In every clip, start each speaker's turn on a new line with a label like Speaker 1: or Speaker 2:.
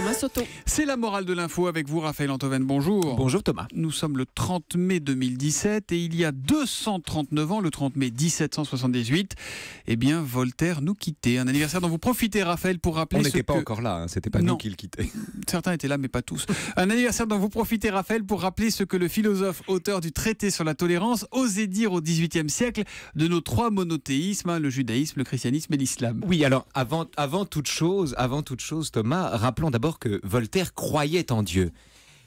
Speaker 1: Thomas Soto. C'est la morale de l'info avec vous, Raphaël Antoven. Bonjour. Bonjour Thomas. Nous sommes le 30 mai 2017 et il y a 239 ans, le 30 mai 1778, eh bien Voltaire nous quittait. Un anniversaire dont vous profitez, Raphaël, pour rappeler. On n'était pas encore là, hein,
Speaker 2: c'était pas nous qui le quittait.
Speaker 1: Certains étaient là, mais pas tous. Un anniversaire dont vous profitez, Raphaël, pour rappeler ce que le philosophe auteur du traité sur la tolérance osait dire au XVIIIe siècle de nos trois monothéismes, hein, le judaïsme, le christianisme et l'islam. Oui, alors avant, avant
Speaker 2: toute chose, avant toute chose, Thomas, rappelons d'abord que Voltaire croyait en Dieu.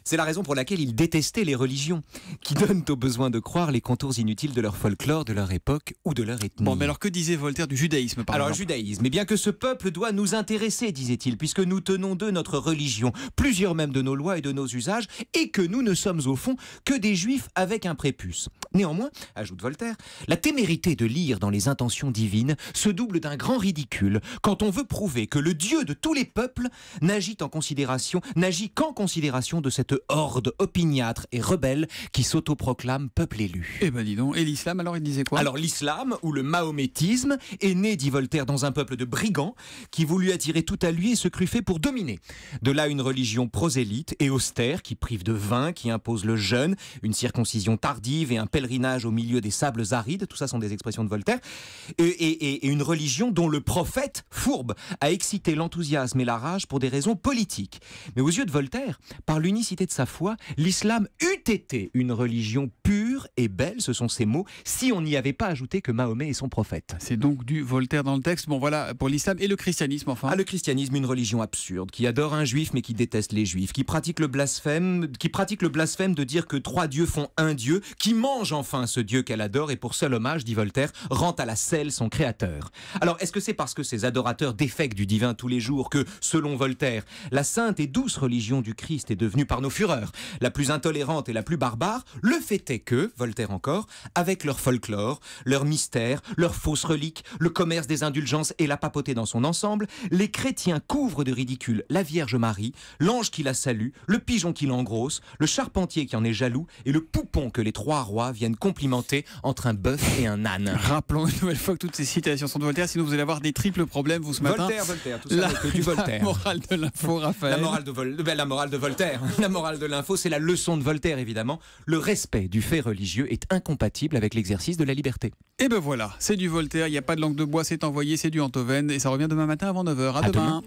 Speaker 2: C'est la raison pour laquelle il détestait les religions, qui donnent au besoin de croire les contours inutiles de leur folklore, de leur époque ou de leur ethnie. Bon,
Speaker 1: mais alors que disait Voltaire du judaïsme, par alors, le judaïsme. Et eh bien que ce peuple doit
Speaker 2: nous intéresser, disait-il, puisque nous tenons d'eux notre religion, plusieurs même de nos lois et de nos usages, et que nous ne sommes au fond que des juifs avec un prépuce. Néanmoins, ajoute Voltaire, la témérité de lire dans les intentions divines se double d'un grand ridicule quand on veut prouver que le Dieu de tous les peuples n'agit en considération, n'agit qu'en considération de cette horde opiniâtre et rebelle qui s'autoproclame peuple élu. Eh ben dis donc, et l'islam alors il disait quoi Alors l'islam ou le mahométisme est né, dit Voltaire, dans un peuple de brigands qui voulut attirer tout à lui et se crut fait pour dominer. De là une religion prosélyte et austère qui prive de vin, qui impose le jeûne, une circoncision tardive et un pèlerinage au milieu des sables arides, tout ça sont des expressions de Voltaire, et, et une religion dont le prophète, fourbe, a excité l'enthousiasme et la rage pour des raisons politiques. Mais aux yeux de Voltaire, par l'unicité de sa foi, l'islam eût été une religion pure et belle, ce sont ces mots, si on n'y avait pas ajouté que Mahomet est son prophète. C'est donc du Voltaire dans le texte. Bon voilà, pour l'islam et le christianisme enfin. Ah, le christianisme, une religion absurde, qui adore un juif mais qui déteste les juifs, qui pratique le blasphème, qui pratique le blasphème de dire que trois dieux font un dieu, qui mange enfin ce dieu qu'elle adore et pour seul hommage, dit Voltaire, rend à la selle son créateur. Alors est-ce que c'est parce que ces adorateurs défectent du divin tous les jours que, selon Voltaire, la sainte et douce religion du Christ est devenue par nos fureur. la plus intolérante et la plus barbare, le fait est que, Voltaire encore, avec leur folklore, leur mystère, leurs fausses reliques, le commerce des indulgences et la papauté dans son ensemble, les chrétiens couvrent de ridicule la Vierge Marie, l'ange qui la salue, le pigeon qui l'engrosse, le charpentier qui en est jaloux et le poupon que les trois rois viennent complimenter entre un bœuf et
Speaker 1: un âne. Rappelons une nouvelle fois que toutes ces citations sont de Voltaire, sinon vous allez avoir des triples problèmes vous ce matin. Voltaire, Voltaire, tout ça du Voltaire. La
Speaker 2: morale de La morale de, la morale de Voltaire morale de l'info, c'est la leçon de Voltaire, évidemment. Le respect du fait religieux est incompatible avec l'exercice de la liberté.
Speaker 1: Et ben voilà, c'est du Voltaire, il n'y a pas de langue de bois, c'est envoyé, c'est du Antoven, et ça revient demain matin avant 9h. À, demain.